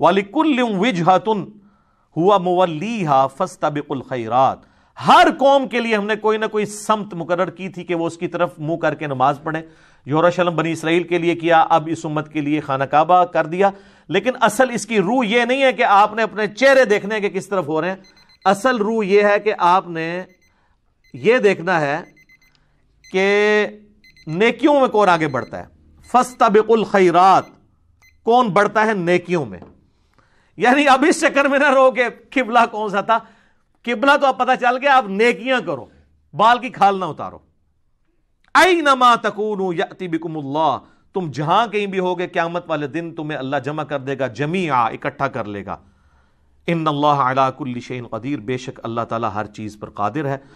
हुआ विजहतुन हुआ फस्ता फस्तबिकुल खैरात हर कौम के लिए हमने कोई ना कोई समत मुकर की थी कि वो उसकी तरफ मुंह करके नमाज पढ़े योरशलम बनी इसराइल के लिए किया अब इस उम्मत के लिए खाना काबा कर दिया लेकिन असल इसकी रूह यह नहीं है कि आपने अपने चेहरे देखने के किस तरफ हो रहे हैं असल रूह यह है कि आपने यह देखना है कि नेकियों में कौन आगे बढ़ता है फस्तबिकुल खैरात कौन बढ़ता है नेकियों में यानी अब इस चक्कर में ना रहो कि किबला कौन सा था किबला तो अब पता चल गया अब नेकियां करो बाल की खाल ना उतारो आई नमा तकून बिकुमुल्ला तुम जहां कहीं भी होगे क्यामत वाले दिन तुम्हें अल्लाह जमा कर देगा आ इकट्ठा कर लेगा इन अल्लाह अलाकुल्लिशन कदीर बेशक अल्लाह ताला हर चीज़ पर कादिर है